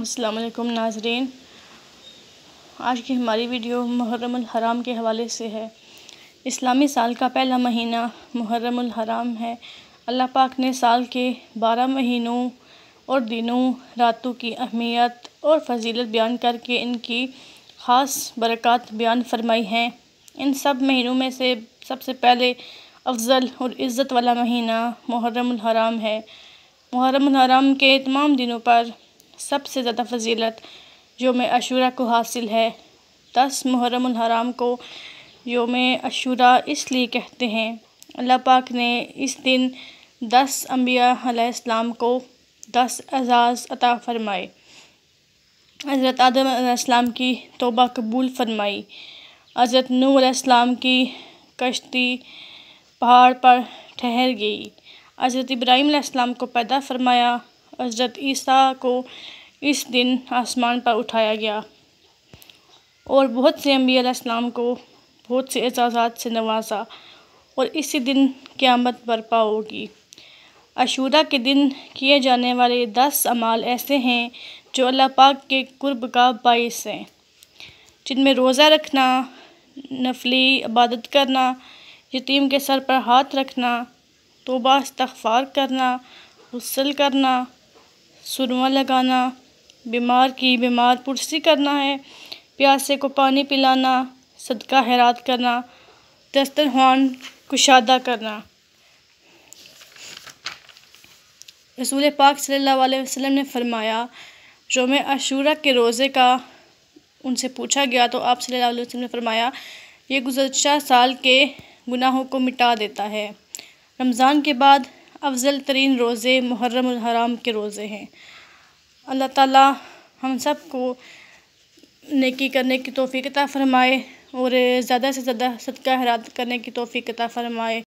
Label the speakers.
Speaker 1: असलकुम नाजरीन आज की हमारी वीडियो मुहर्रम हराम के हवाले से है इस्लामी साल का पहला महीना मुहर्रम हराम है अल्लाह पाक ने साल के बारह महीनों और दिनों रातों की अहमियत और फजीलत बयान करके इनकी ख़ास बरक़ात बयान फरमाई हैं इन सब महीनों में से सबसे पहले अफजल और इज़्ज़त वाला महीना मुहर्रम हराम है मुहर्रम हराम के तमाम दिनों पर सबसे ज़्यादा फजीलत योम अशूरा को हासिल है दस मुहरम हराम को योम अशूरा इसलिए कहते हैं अल्लाह पाक ने इस दिन दस अम्बिया को दस एजाज़ अता फ़रमाए हज़रत आदम की तोबा कबूल फ़रमाई हज़रत नू अलैहिस्सलाम की कश्ती पहाड़ पर ठहर गई हज़रत इब्राहीम को पैदा फ़रमाया हजरत ईसा को इस दिन आसमान पर उठाया गया और बहुत से अम्बी को बहुत से एजाज़ात से नवाजा और इसी दिन क़्यामत बर्पा होगी अशूरा के दिन किए जाने वाले दस अमाल ऐसे हैं जो अल्लाह पाक के कुर्ब का बायस हैं जिनमें रोज़ा रखना नफली इबादत करना यतीम के सर पर हाथ रखना तोबा इस्तफ़ार करना गसल करना सुरमा लगाना बीमार की बीमार पुरसी करना है प्यासे को पानी पिलाना सदका हैरात करना दस्तरखान कुशादा करना रसूल पाक सल्लल्लाहु अलैहि वसल्लम ने फरमाया जो मैं अशूरा के रोज़े का उनसे पूछा गया तो आप सल्लल्लाहु अलैहि वसल्लम ने फरमाया ये गुजशत साल के गुनाहों को मिटा देता है रमज़ान के बाद अफजल तरीन रोज़े मुहर्रम हराम के रोज़े हैं अल्लाह ताला हम सब को नेकी करने की तोफ़ी कता फ़रमाए और ज़्यादा से ज़्यादा सदका हरात करने की तोफ़ी कता फ़रमाए